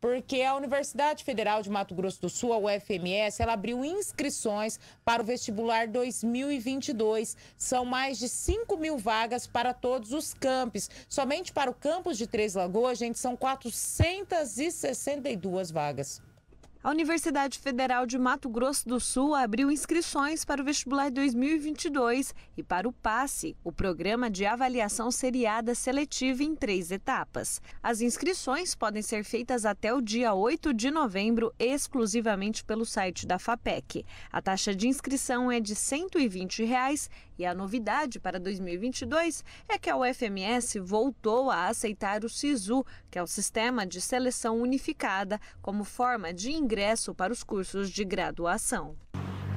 porque a Universidade Federal de Mato Grosso do Sul, a UFMS, ela abriu inscrições para o vestibular 2022. São mais de 5 mil vagas para todos os campos. Somente para o campus de Três Lagoas, gente, são 462 vagas. A Universidade Federal de Mato Grosso do Sul abriu inscrições para o vestibular 2022 e para o PASSE, o programa de avaliação seriada seletiva em três etapas. As inscrições podem ser feitas até o dia 8 de novembro, exclusivamente pelo site da FAPEC. A taxa de inscrição é de R$ 120 reais e a novidade para 2022 é que a UFMS voltou a aceitar o SISU, que é o Sistema de Seleção Unificada, como forma de ingresso para os cursos de graduação.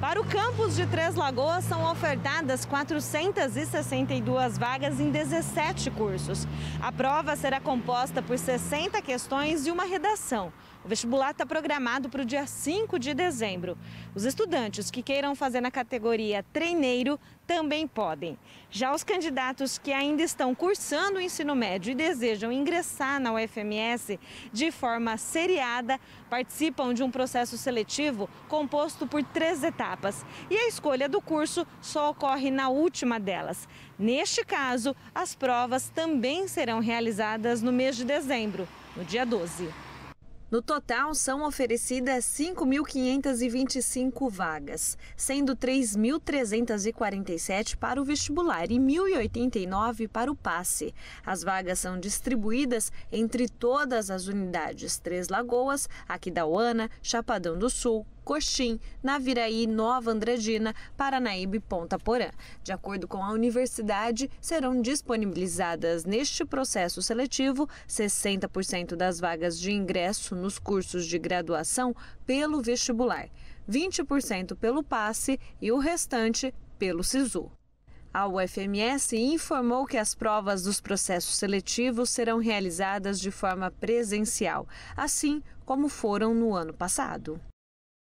Para o campus de Três Lagoas são ofertadas 462 vagas em 17 cursos. A prova será composta por 60 questões e uma redação. O vestibular está programado para o dia 5 de dezembro. Os estudantes que queiram fazer na categoria treineiro também podem. Já os candidatos que ainda estão cursando o ensino médio e desejam ingressar na UFMS de forma seriada, participam de um processo seletivo composto por três etapas. E a escolha do curso só ocorre na última delas. Neste caso, as provas também serão realizadas no mês de dezembro, no dia 12. No total, são oferecidas 5.525 vagas, sendo 3.347 para o vestibular e 1.089 para o passe. As vagas são distribuídas entre todas as unidades Três Lagoas, Aquidauana, Chapadão do Sul, Coxim, Naviraí, Nova Andradina, Paranaíba e Ponta Porã. De acordo com a universidade, serão disponibilizadas neste processo seletivo 60% das vagas de ingresso nos cursos de graduação pelo vestibular, 20% pelo passe e o restante pelo SISU. A UFMS informou que as provas dos processos seletivos serão realizadas de forma presencial, assim como foram no ano passado.